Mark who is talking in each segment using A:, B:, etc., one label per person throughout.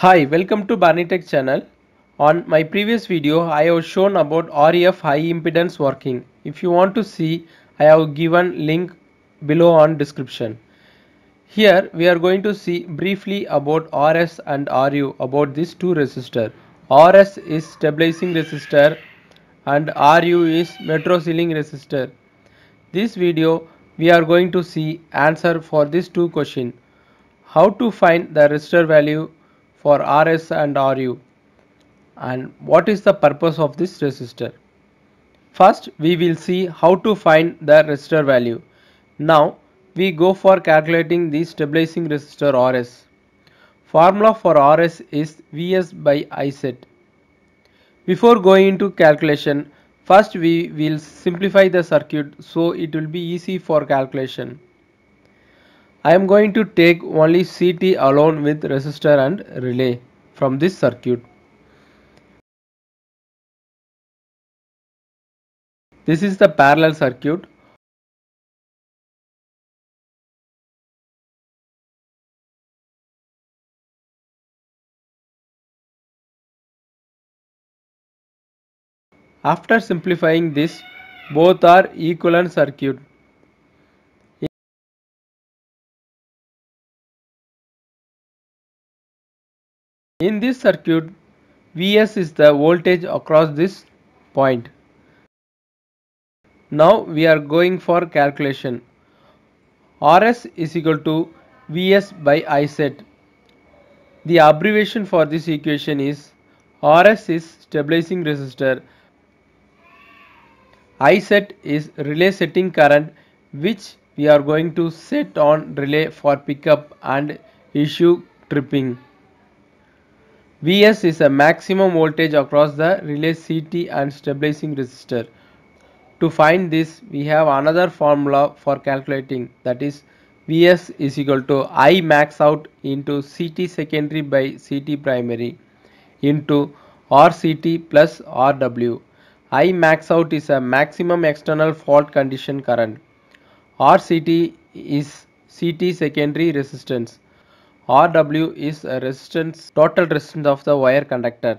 A: Hi, welcome to Barnitech channel. On my previous video, I have shown about RF high impedance working. If you want to see, I have given link below on description. Here we are going to see briefly about RS and RU about these two resistor. RS is stabilizing resistor and RU is metro ceiling resistor. This video we are going to see answer for these two question. How to find the resistor value for Rs and Ru. And what is the purpose of this resistor? First, we will see how to find the resistor value. Now, we go for calculating the stabilizing resistor Rs. Formula for Rs is Vs by I set. Before going into calculation, first we will simplify the circuit so it will be easy for calculation. I am going to take only CT alone with resistor and relay from this circuit. This is the parallel circuit. After simplifying this, both are equivalent circuit. In this circuit, Vs is the voltage across this point. Now we are going for calculation. Rs is equal to Vs by set. The abbreviation for this equation is Rs is stabilizing resistor. set is relay setting current which we are going to set on relay for pickup and issue tripping. Vs is a maximum voltage across the relay CT and stabilizing resistor. To find this, we have another formula for calculating that is Vs is equal to I max out into CT secondary by CT primary into RCT plus RW. I max out is a maximum external fault condition current. RCT is CT secondary resistance. Rw is a resistance, total resistance of the wire conductor.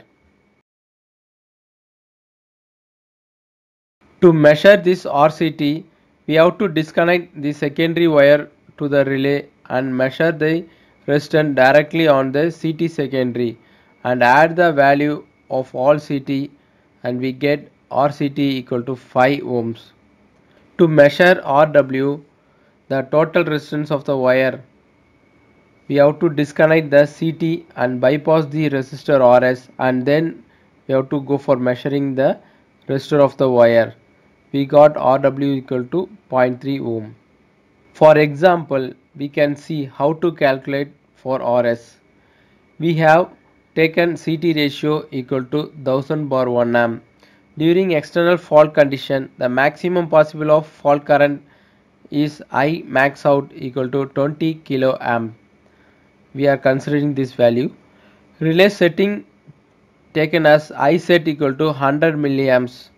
A: To measure this RCT, we have to disconnect the secondary wire to the relay and measure the resistance directly on the CT secondary and add the value of all CT and we get RCT equal to 5 ohms. To measure Rw, the total resistance of the wire we have to disconnect the CT and bypass the resistor RS and then we have to go for measuring the resistor of the wire. We got RW equal to 0.3 ohm. For example, we can see how to calculate for RS. We have taken CT ratio equal to 1000 bar 1 amp. During external fault condition, the maximum possible of fault current is I max out equal to 20 kilo amp we are considering this value relay setting taken as I set equal to 100 milliamps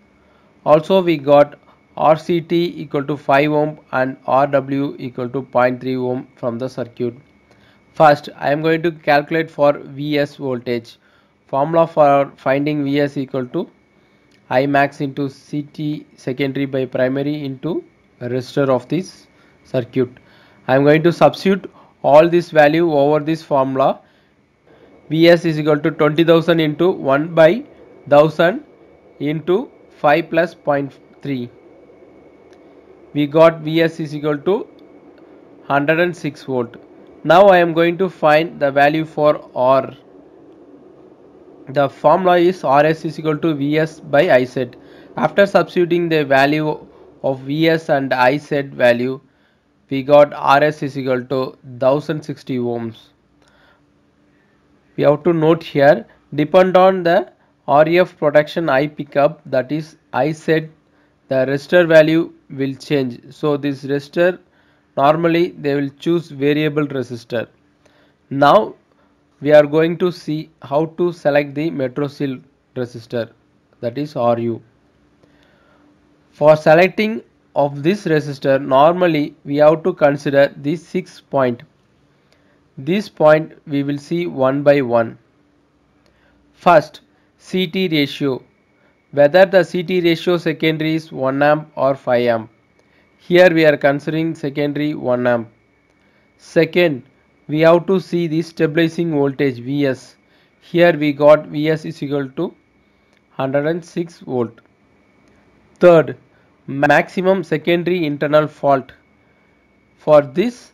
A: also we got RCT equal to 5 ohm and RW equal to 0.3 ohm from the circuit first I am going to calculate for Vs voltage formula for finding Vs equal to I max into CT secondary by primary into resistor of this circuit I am going to substitute all this value over this formula Vs is equal to 20,000 into 1 by 1000 into 5 plus 0.3 we got Vs is equal to 106 volt now I am going to find the value for R the formula is Rs is equal to Vs by Iz after substituting the value of Vs and Iz value we got rs is equal to 1060 ohms we have to note here depend on the rf protection i pick up that is i set the resistor value will change so this resistor normally they will choose variable resistor now we are going to see how to select the metrosil resistor that is ru for selecting of this resistor normally we have to consider this 6 point. This point we will see one by one. First CT ratio whether the CT ratio secondary is 1 amp or 5 amp. Here we are considering secondary 1 amp. Second we have to see the stabilizing voltage Vs. Here we got Vs is equal to 106 volt. Third maximum secondary internal fault. For this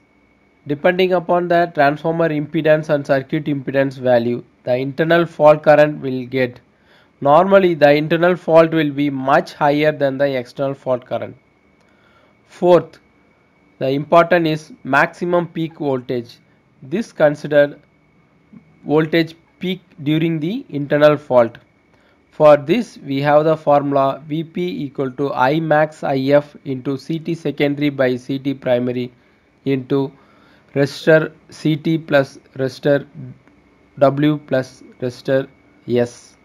A: depending upon the transformer impedance and circuit impedance value the internal fault current will get. Normally the internal fault will be much higher than the external fault current. Fourth, the important is maximum peak voltage. This consider voltage peak during the internal fault. For this we have the formula Vp equal to I max If into Ct secondary by Ct primary into resistor Ct plus resistor W plus resistor S.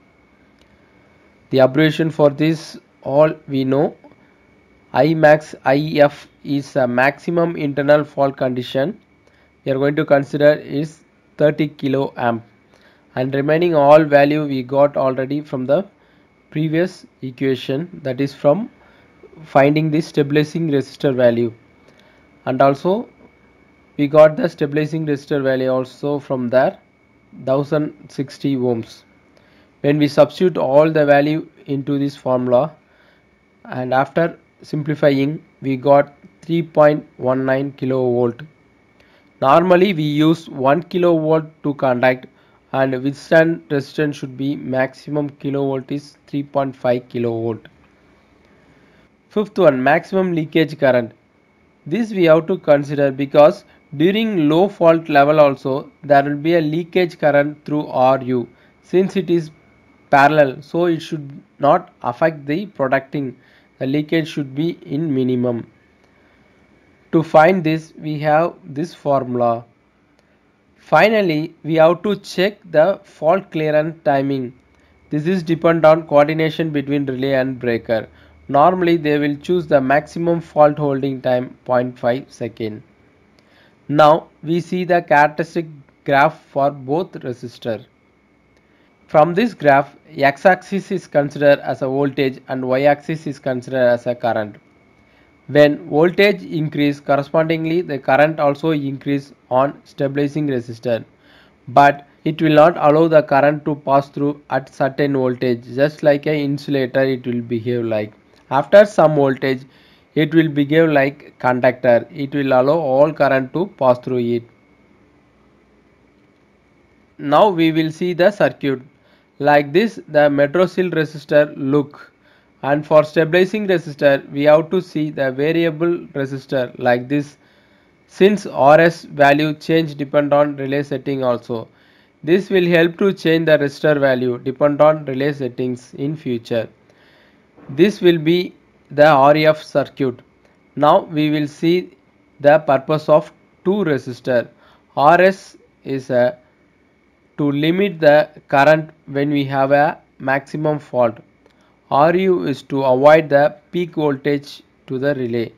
A: The abbreviation for this all we know I max If is a maximum internal fault condition we are going to consider is 30 kilo amp and remaining all value we got already from the previous equation that is from finding the stabilizing resistor value and also we got the stabilizing resistor value also from there 1060 ohms when we substitute all the value into this formula and after simplifying we got 3.19 kilovolt normally we use 1 kilovolt to conduct and withstand resistance should be maximum kilovolt is 3.5 kilovolt. Fifth one maximum leakage current. This we have to consider because during low fault level also there will be a leakage current through RU since it is parallel so it should not affect the producting the leakage should be in minimum. To find this we have this formula Finally, we have to check the fault clearance timing. This is depend on coordination between relay and breaker. Normally they will choose the maximum fault holding time 0.5 second. Now we see the characteristic graph for both resistor. From this graph, x-axis is considered as a voltage and y-axis is considered as a current. When voltage increase correspondingly the current also increase on stabilizing resistor but it will not allow the current to pass through at certain voltage just like an insulator it will behave like. After some voltage it will behave like conductor it will allow all current to pass through it. Now we will see the circuit. Like this the metrosil resistor look and for stabilizing resistor we have to see the variable resistor like this since RS value change depend on relay setting also. This will help to change the resistor value depend on relay settings in future. This will be the RF circuit. Now we will see the purpose of two resistor. RS is a, uh, to limit the current when we have a maximum fault RU is to avoid the peak voltage to the relay.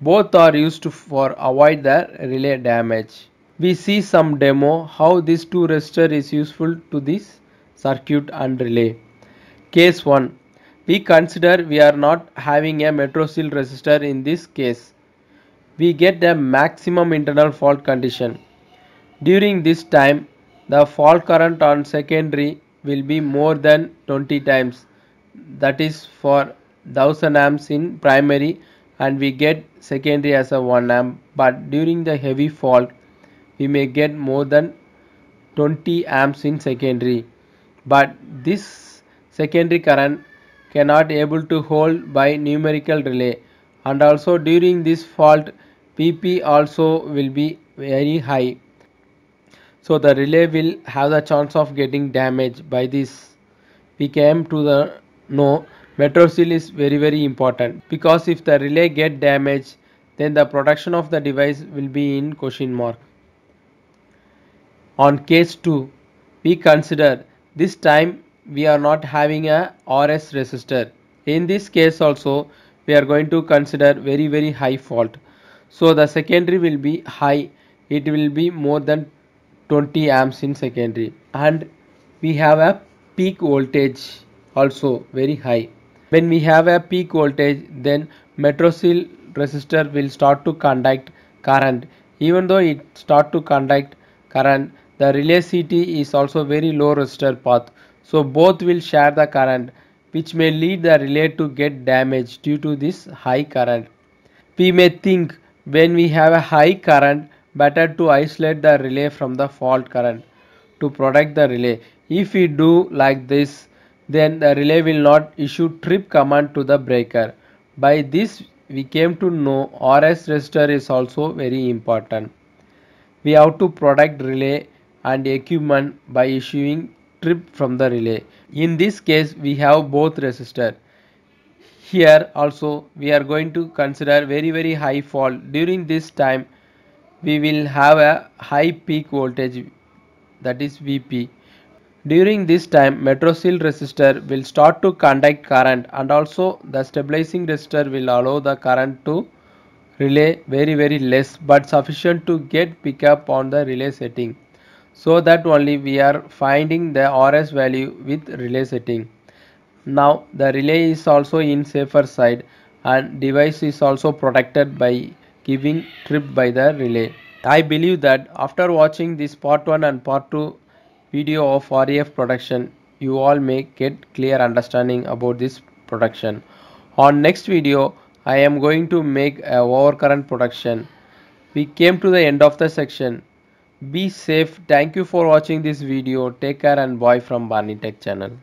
A: Both are used for avoid the relay damage. We see some demo how this two resistor is useful to this circuit and relay. Case 1. We consider we are not having a seal resistor in this case. We get the maximum internal fault condition. During this time, the fault current on secondary will be more than 20 times that is for 1000 amps in primary and we get secondary as a 1 amp but during the heavy fault we may get more than 20 amps in secondary but this secondary current cannot able to hold by numerical relay and also during this fault PP also will be very high so the relay will have the chance of getting damaged by this PKM to the no, metro seal is very very important because if the relay get damaged then the production of the device will be in question mark. On case 2, we consider this time we are not having a RS resistor. In this case also we are going to consider very very high fault. So the secondary will be high. It will be more than 20 amps in secondary and we have a peak voltage also very high. When we have a peak voltage then metrosil resistor will start to conduct current. Even though it start to conduct current the relay CT is also very low resistor path. So both will share the current which may lead the relay to get damaged due to this high current. We may think when we have a high current better to isolate the relay from the fault current to protect the relay. If we do like this then the relay will not issue trip command to the breaker. By this we came to know RS resistor is also very important. We have to protect relay and equipment by issuing trip from the relay. In this case we have both resistor. Here also we are going to consider very very high fall. During this time we will have a high peak voltage that is VP during this time seal resistor will start to conduct current and also the stabilizing resistor will allow the current to relay very very less but sufficient to get pickup on the relay setting. So that only we are finding the RS value with relay setting. Now the relay is also in safer side and device is also protected by giving trip by the relay. I believe that after watching this part 1 and part 2 video of RAF production you all may get clear understanding about this production. On next video I am going to make a overcurrent production. We came to the end of the section. Be safe. Thank you for watching this video. Take care and bye from Barney Tech channel.